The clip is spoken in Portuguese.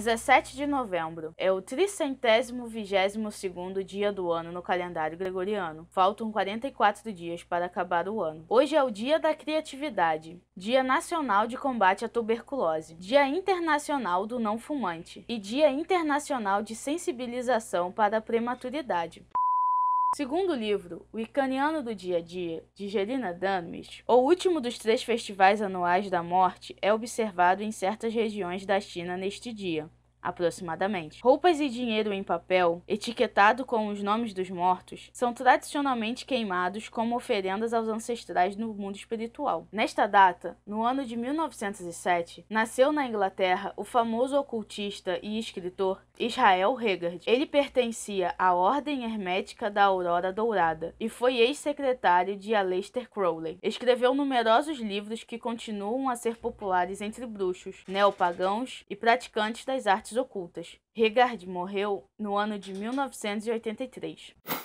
17 de novembro é o tricentésimo vigésimo segundo dia do ano no calendário gregoriano. Faltam 44 dias para acabar o ano. Hoje é o Dia da Criatividade, Dia Nacional de Combate à Tuberculose, Dia Internacional do Não Fumante e Dia Internacional de Sensibilização para a Prematuridade. Segundo o livro, O Icaniano do Dia a Dia, de Gerina Danmes, o último dos três festivais anuais da morte é observado em certas regiões da China neste dia aproximadamente. Roupas e dinheiro em papel, etiquetado com os nomes dos mortos, são tradicionalmente queimados como oferendas aos ancestrais no mundo espiritual. Nesta data, no ano de 1907, nasceu na Inglaterra o famoso ocultista e escritor Israel Regard. Ele pertencia à Ordem Hermética da Aurora Dourada e foi ex-secretário de Aleister Crowley. Escreveu numerosos livros que continuam a ser populares entre bruxos, neopagãos e praticantes das artes ocultas. Regard morreu no ano de 1983.